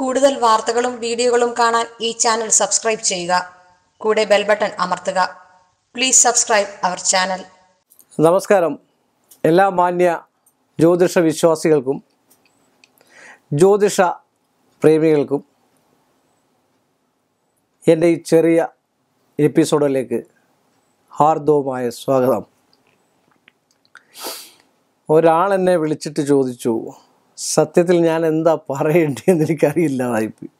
കൂടുതൽ വാർത്തകളും വീഡിയോകളും കാണാൻ ഈ ചാനൽ സബ്സ്ക്രൈബ് ചെയ്യുക കൂടെ ബെൽ ബട്ടൺ അമർത്തുക പ്ലീസ് സബ്സ്ക്രൈബ് അവർ ചാനൽ നമസ്കാരം എല്ലാ മാന്യ ജ്യോതിഷ വിശ്വാസികൾക്കും ജ്യോതിഷ പ്രേമികൾക്കും എൻ്റെ ഈ ചെറിയ എപ്പിസോഡിലേക്ക് ഹാർദവുമായ സ്വാഗതം ഒരാളെന്നെ വിളിച്ചിട്ട് ചോദിച്ചു സത്യത്തിൽ ഞാൻ എന്താ പറയേണ്ടതെന്ന് എനിക്കറിയില്ലാതായിപ്പോയി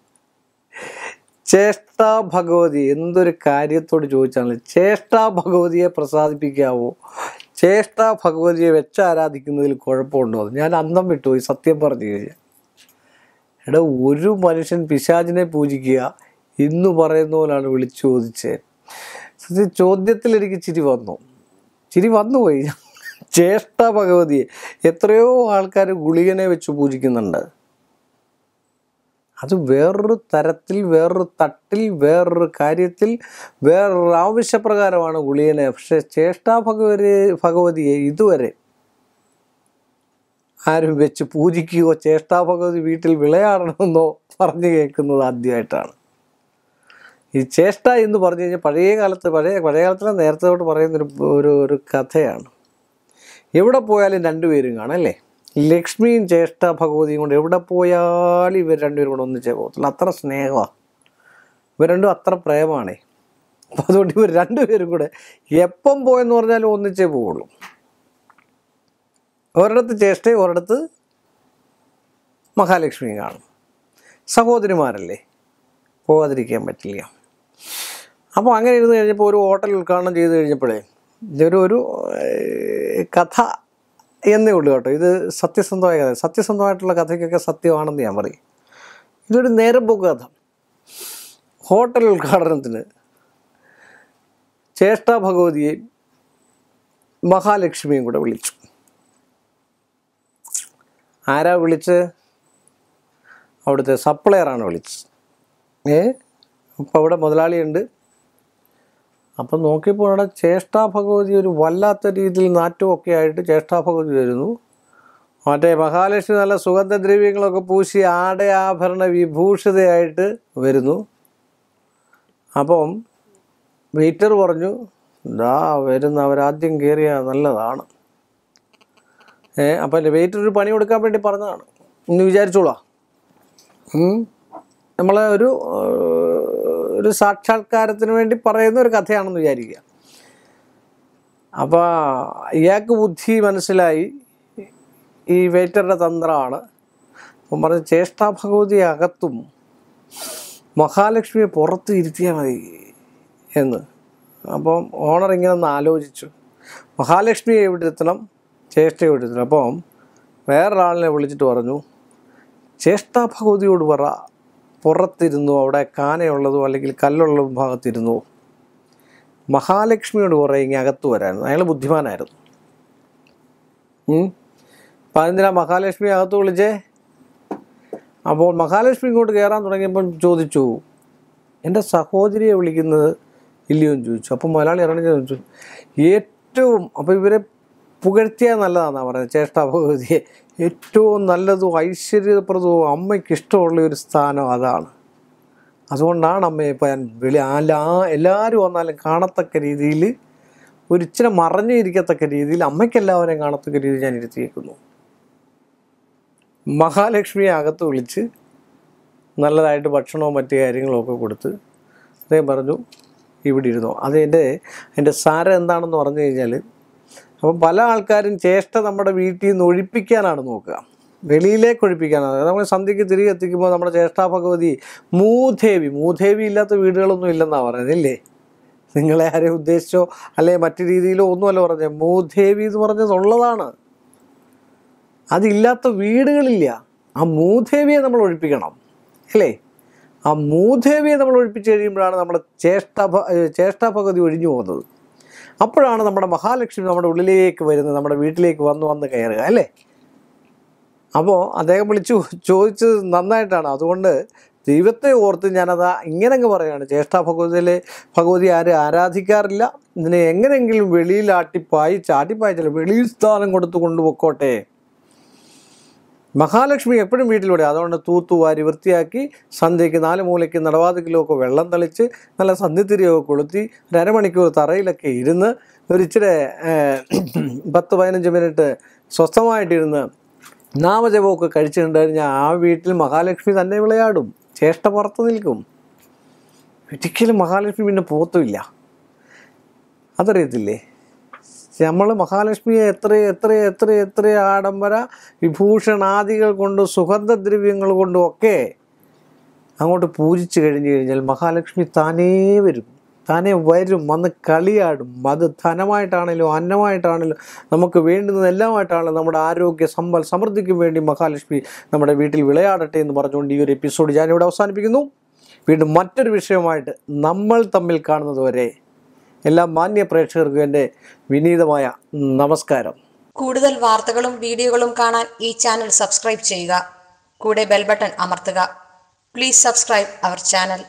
ചേഷ്ടാ ഭഗവതി എന്തൊരു കാര്യത്തോട് ചോദിച്ചാണ് ചേഷ്ടാ ഭഗവതിയെ പ്രസാദിപ്പിക്കാവോ ചേഷ്ടാ ഭഗവതിയെ വെച്ച ആരാധിക്കുന്നതിൽ കുഴപ്പമുണ്ടോ ഞാൻ അന്തം വിട്ടുപോയി സത്യം പറഞ്ഞു കഴിഞ്ഞാൽ എടാ ഒരു മനുഷ്യൻ പിശാചിനെ പൂജിക്കുക ഇന്ന് പറയുന്ന പോലാണ് വിളിച്ചു ചോദിച്ചത് സത്യം ചോദ്യത്തിൽ എനിക്ക് ചിരി വന്നു ചിരി വന്നുപോയി ചേഷ്ട ഭഗവതിയെ എത്രയോ ആൾക്കാർ ഗുളികനെ വെച്ച് പൂജിക്കുന്നുണ്ട് അത് വേറൊരു തരത്തിൽ വേറൊരു തട്ടിൽ വേറൊരു കാര്യത്തിൽ വേറൊരു ആവശ്യപ്രകാരമാണ് ഗുളികനെ പക്ഷെ ചേഷ്ടാ ഭഗവതി ഭഗവതിയെ ഇതുവരെ ആരും വെച്ച് പൂജിക്കുകയോ ചേഷ്ടാ ഭഗവതി വീട്ടിൽ വിളയാടണമെന്നോ പറഞ്ഞു കേൾക്കുന്നത് ആദ്യമായിട്ടാണ് ഈ ചേഷ്ട എന്ന് പറഞ്ഞു കഴിഞ്ഞാൽ പഴയ കാലത്ത് പഴയ പഴയ കാലത്തിലെ നേരത്തെ തൊട്ട് പറയുന്നൊരു ഒരു ഒരു കഥയാണ് എവിടെ പോയാലും രണ്ടുപേരും കാണാം അല്ലേ ലക്ഷ്മിയും ചേഷ്ട ഭഗവതിയും കൊണ്ട് എവിടെ പോയാലും ഇവർ രണ്ടുപേരും കൂടെ ഒന്നിച്ച് പോകത്തില്ല അത്ര സ്നേഹമാണ് ഇവർ രണ്ടും അത്ര പ്രേമമാണേ അപ്പോൾ അതുകൊണ്ട് ഇവർ രണ്ടുപേരും കൂടെ എപ്പം പോയെന്ന് പറഞ്ഞാലും ഒന്നിച്ചേ പോവുള്ളൂ ഒരിടത്ത് ചേഷ്ടയും ഒരിടത്ത് മഹാലക്ഷ്മിയും കാണും സഹോദരിമാരല്ലേ പോകാതിരിക്കാൻ പറ്റില്ല അപ്പോൾ അങ്ങനെ ഇരുന്ന് കഴിഞ്ഞപ്പോൾ ഒരു ഹോട്ടൽ ഉദ്ഘാടനം ചെയ്ത് കഴിഞ്ഞപ്പോഴേ ഇതൊരു ഒരു കഥ എന്നേ ഉള്ളൂ കേട്ടോ ഇത് സത്യസന്ധമായ കഥ സത്യസന്ധമായിട്ടുള്ള കഥയ്ക്കൊക്കെ സത്യമാണെന്ന് ഞാൻ പറയും ഇതൊരു നേരം പോക്ക് കഥ ഹോട്ടൽ ഉദ്ഘാടനത്തിന് ചേഷ്ടാ ഭഗവതിയെയും മഹാലക്ഷ്മിയും കൂടെ വിളിച്ചു ആരാ വിളിച്ച് അവിടുത്തെ സപ്ലയറാണ് വിളിച്ചത് ഏ അപ്പോൾ അവിടെ മുതലാളിയുണ്ട് അപ്പം നോക്കിയപ്പോൾ അവിടെ ചേഷ്ടാ ഭഗവതി ഒരു വല്ലാത്ത രീതിയിൽ നാറ്റുമൊക്കെ ആയിട്ട് ചേഷ്ടാ ഭഗവതി വരുന്നു മറ്റേ മഹാലക്ഷ്മി നല്ല സുഗന്ധദ്രവ്യങ്ങളൊക്കെ പൂശി ആടയാഭരണ വിഭൂഷിതയായിട്ട് വരുന്നു അപ്പം വെയിറ്റർ പറഞ്ഞു ദാ വരുന്ന അവരാദ്യം കയറിയ നല്ലതാണ് ഏ അപ്പം വെയിറ്റർ ഒരു പണി കൊടുക്കാൻ വേണ്ടി പറഞ്ഞതാണ് ഇന്ന് വിചാരിച്ചോളാം നമ്മളെ ഒരു ഒരു സാക്ഷാത്കാരത്തിന് വേണ്ടി പറയുന്ന ഒരു കഥയാണെന്ന് വിചാരിക്കുക അപ്പോൾ ഇയാൾക്ക് ബുദ്ധി മനസ്സിലായി ഈ വേറ്ററുടെ തന്ത്രമാണ് അപ്പം പറഞ്ഞ് ചേഷ്ടാ ഭഗവതി അകത്തും മഹാലക്ഷ്മിയെ പുറത്ത് ഇരുത്തിയാൽ മതി എന്ന് അപ്പം ഓണർ ഇങ്ങനെ ഒന്ന് ആലോചിച്ചു മഹാലക്ഷ്മിയെ എവിടെ എത്തണം ചേഷ്ട എവിടെ എത്തണം അപ്പം വേറൊരാളിനെ വിളിച്ചിട്ട് പറഞ്ഞു ചേഷ്ടാ ഭഗവതിയോട് പറ പുറത്തിരുന്നു അവിടെ കാനയുള്ളതോ അല്ലെങ്കിൽ കല്ലുള്ള ഭാഗത്തിരുന്നു മഹാലക്ഷ്മിയോട് കുറേ ഇങ്ങനെ അകത്ത് വരായിരുന്നു അയാൾ ബുദ്ധിമാനായിരുന്നു അപ്പം അതെന്തിനാ മഹാലക്ഷ്മി അകത്ത് വിളിച്ചേ അപ്പോൾ മഹാലക്ഷ്മി ഇങ്ങോട്ട് കയറാൻ തുടങ്ങിയപ്പം ചോദിച്ചു എൻ്റെ സഹോദരിയെ വിളിക്കുന്നത് ഇല്ലയോ എന്ന് ചോദിച്ചു അപ്പം മലയാളി ഇറങ്ങി ചോദിച്ചു ഏറ്റവും അപ്പോൾ ഇവരെ പുകഴ്ത്തിയാൽ നല്ലതാണെന്നാണ് പറയുന്നത് ചേഷ്ടാഭഗതിയെ ഏറ്റവും നല്ലതും ഐശ്വര്യപ്രദവും അമ്മയ്ക്ക് ഇഷ്ടമുള്ള ഒരു സ്ഥാനം അതാണ് അതുകൊണ്ടാണ് അമ്മയെ ഇപ്പോൾ ഞാൻ വിളി എല്ലാ എല്ലാവരും വന്നാലും കാണത്തക്ക രീതിയിൽ ഒരു ഇച്ചിരി മറഞ്ഞു ഇരിക്കത്തക്ക രീതിയിൽ അമ്മയ്ക്ക് കാണത്തക്ക രീതിയിൽ ഞാൻ ഇരുത്തിയേക്കുന്നു മഹാലക്ഷ്മിയെ അകത്ത് വിളിച്ച് നല്ലതായിട്ട് ഭക്ഷണവും മറ്റു കാര്യങ്ങളൊക്കെ കൊടുത്ത് അദ്ദേഹം പറഞ്ഞു ഇവിടെ ഇരുന്നു അതെൻ്റെ എൻ്റെ സാരം എന്താണെന്ന് പറഞ്ഞു കഴിഞ്ഞാൽ അപ്പം പല ആൾക്കാരും ചേഷ്ട നമ്മുടെ വീട്ടിൽ നിന്ന് ഒഴിപ്പിക്കാനാണ് നോക്കുക വെളിയിലേക്ക് ഒഴിപ്പിക്കാനാണ് നമ്മൾ സന്ധ്യയ്ക്ക് തിരികെ എത്തിക്കുമ്പോൾ നമ്മുടെ ചേഷ്ടാ ഭഗവതി മൂധേവി മൂധേവി ഇല്ലാത്ത വീടുകളൊന്നും ഇല്ലെന്നാണ് പറയുന്നില്ലേ നിങ്ങളെ ആരെ ഉദ്ദേശിച്ചോ അല്ലെ മറ്റു രീതിയിലോ ഒന്നുമല്ല പറഞ്ഞത് മൂധേവി എന്ന് പറഞ്ഞത് ഉള്ളതാണ് അതില്ലാത്ത വീടുകളില്ല ആ മൂധേവിയെ നമ്മൾ ഒഴിപ്പിക്കണം അല്ലേ ആ മൂധേവിയെ നമ്മൾ ഒഴിപ്പിച്ച് കഴിയുമ്പോഴാണ് നമ്മുടെ ചേഷ്ട ചേഷ്ടാഭഗതി ഒഴിഞ്ഞു പോകുന്നത് അപ്പോഴാണ് നമ്മുടെ മഹാലക്ഷ്മി നമ്മുടെ ഉള്ളിലേക്ക് വരുന്നത് നമ്മുടെ വീട്ടിലേക്ക് വന്ന് വന്ന് കയറുക അല്ലേ അപ്പോൾ അദ്ദേഹം വിളിച്ചു ചോദിച്ചത് നന്നായിട്ടാണ് അതുകൊണ്ട് ദൈവത്തെ ഓർത്ത് ഞാനത് ഇങ്ങനെ അങ്ങ് പറയുകയാണ് ജ്യേഷ്ഠ ഭഗവതിയിലെ ഭഗവതി ആരും ആരാധിക്കാറില്ല ഇതിനെ എങ്ങനെയെങ്കിലും വെളിയിലാട്ടിപ്പായി ചാട്ടിപ്പായിച്ചല്ല വെളിയിൽ സ്ഥാനം കൊടുത്തു കൊണ്ടുപോയിക്കോട്ടെ മഹാലക്ഷ്മി എപ്പോഴും വീട്ടിലൂടെ അതുകൊണ്ട് തൂത്തുവാരി വൃത്തിയാക്കി സന്ധ്യയ്ക്ക് നാല് മൂലയ്ക്ക് നടവാതിക്കിലൊക്കെ വെള്ളം തളിച്ച് നല്ല സന്ധ്യത്തിരിയൊക്കെ കൊളുത്തി ഒരു അരമണിക്കൂർ തറയിലൊക്കെ ഇരുന്ന് ഒരിച്ചിരി പത്ത് പതിനഞ്ച് മിനിറ്റ് സ്വസ്ഥമായിട്ടിരുന്ന് നാമജപമൊക്കെ കഴിച്ചിട്ടുണ്ട് ആ വീട്ടിൽ മഹാലക്ഷ്മി തന്നെ വിളയാടും ചേഷ്ട പുറത്ത് നിൽക്കും ഒരിക്കലും മഹാലക്ഷ്മി പിന്നെ പോത്തുമില്ല അതറിയത്തില്ലേ നമ്മൾ മഹാലക്ഷ്മിയെ എത്ര എത്ര എത്ര എത്ര ആഡംബര വിഭൂഷണാദികൾ കൊണ്ട് സുഗന്ധദ്രവ്യങ്ങൾ കൊണ്ടും ഒക്കെ അങ്ങോട്ട് പൂജിച്ച് കഴിഞ്ഞു കഴിഞ്ഞാൽ മഹാലക്ഷ്മി താനേ വരും താനേ വരും വന്ന് കളിയാടും അത് ധനമായിട്ടാണെങ്കിലും അന്നമായിട്ടാണെങ്കിലും നമുക്ക് വേണ്ടുന്ന എല്ലാമായിട്ടാണ് നമ്മുടെ ആരോഗ്യ സമ്പൽ സമൃദ്ധിക്കും വേണ്ടി മഹാലക്ഷ്മി നമ്മുടെ വീട്ടിൽ വിളയാടട്ടെ എന്ന് പറഞ്ഞുകൊണ്ട് ഈ ഒരു എപ്പിസോഡ് ഞാനിവിടെ അവസാനിപ്പിക്കുന്നു വീണ്ടും മറ്റൊരു വിഷയമായിട്ട് നമ്മൾ തമ്മിൽ കാണുന്നത് വരെ എല്ലാ മാന്യ പ്രേക്ഷകർക്കും എൻ്റെ വിനീതമായ നമസ്കാരം കൂടുതൽ വാർത്തകളും വീഡിയോകളും കാണാൻ ഈ ചാനൽ സബ്സ്ക്രൈബ് ചെയ്യുക കൂടെ ബെൽ ബട്ടൺ അമർത്തുക പ്ലീസ് സബ്സ്ക്രൈബ് അവർ ചാനൽ